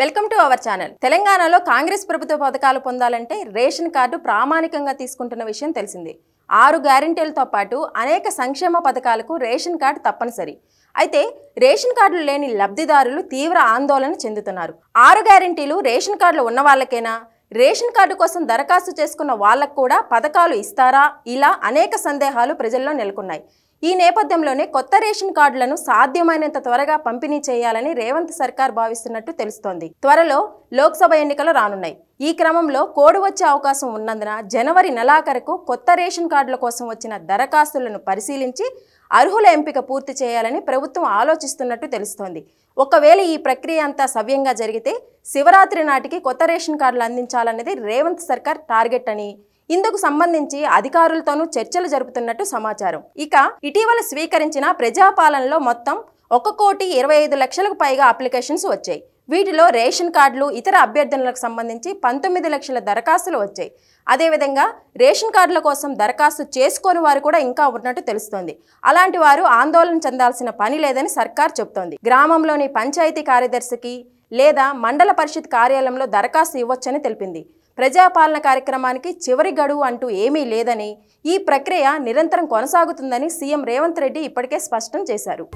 welcome to our channel తెలంగాణలో కాంగ్రెస్ ప్రభుత్వ పథకాలు పొందాలంటే రేషన్ కార్డు ప్రామాణికంగా తీసుకుంటున్న విషయం తెలిసిందే ఆరు గ్యారంటీలతో పాటు అనేక సంక్షేమ పథకాలకు రేషన్ కార్డు తప్పనిసరి అయితే రేషన్ కార్డులు లేని లబ్ధిదారులు తీవ్ర ఆందోళన చెందుతున్నారు ఆరు గ్యారంటీలు రేషన్ కార్డులు ఉన్న వాళ్ళకేనా రేషన్ కార్డు కోసం దరఖాస్తు చేసుకున్న వాళ్ళకు కూడా పథకాలు ఇస్తారా ఇలా అనేక సందేహాలు ప్రజల్లో నెలకొన్నాయి ఈ నేపథ్యంలోనే కొత్త రేషన్ కార్డులను సాధ్యమైనంత త్వరగా పంపిణీ చేయాలని రేవంత్ సర్కార్ భావిస్తున్నట్టు తెలుస్తోంది త్వరలో లోక్సభ ఎన్నికలు రానున్నాయి ఈ క్రమంలో కోడు వచ్చే అవకాశం ఉన్నందున జనవరి నెలాఖరుకు కొత్త రేషన్ కార్డుల కోసం వచ్చిన దరఖాస్తులను పరిశీలించి అర్హుల ఎంపిక పూర్తి చేయాలని ప్రభుత్వం ఆలోచిస్తున్నట్టు తెలుస్తోంది ఒకవేళ ఈ ప్రక్రియ అంతా సవ్యంగా జరిగితే శివరాత్రి నాటికి కొత్త రేషన్ కార్డులు అందించాలన్నది రేవంత్ సర్కార్ టార్గెట్ అని ఇందుకు సంబంధించి అధికారులతోనూ చర్చలు జరుపుతున్నట్టు సమాచారం ఇక ఇటీవల స్వీకరించిన ప్రజాపాలనలో మొత్తం ఒక కోటి ఇరవై ఐదు లక్షలకు పైగా అప్లికేషన్స్ వచ్చాయి వీటిలో రేషన్ కార్డులు ఇతర అభ్యర్థనలకు సంబంధించి పంతొమ్మిది లక్షల దరఖాస్తులు వచ్చాయి అదేవిధంగా రేషన్ కార్డుల కోసం దరఖాస్తు చేసుకోని వారు కూడా ఇంకా ఉన్నట్టు తెలుస్తోంది అలాంటి వారు ఆందోళన చెందాల్సిన పని లేదని సర్కార్ చెబుతోంది గ్రామంలోని పంచాయతీ కార్యదర్శికి లేదా మండల పరిషత్ కార్యాలయంలో దరఖాస్తు ఇవ్వచ్చని తెలిపింది ప్రజాపాలన కార్యక్రమానికి చివరి గడువు అంటూ ఏమీ లేదని ఈ ప్రక్రియ నిరంతరం కొనసాగుతుందని సీఎం రేవంత్ రెడ్డి ఇప్పటికే స్పష్టం చేశారు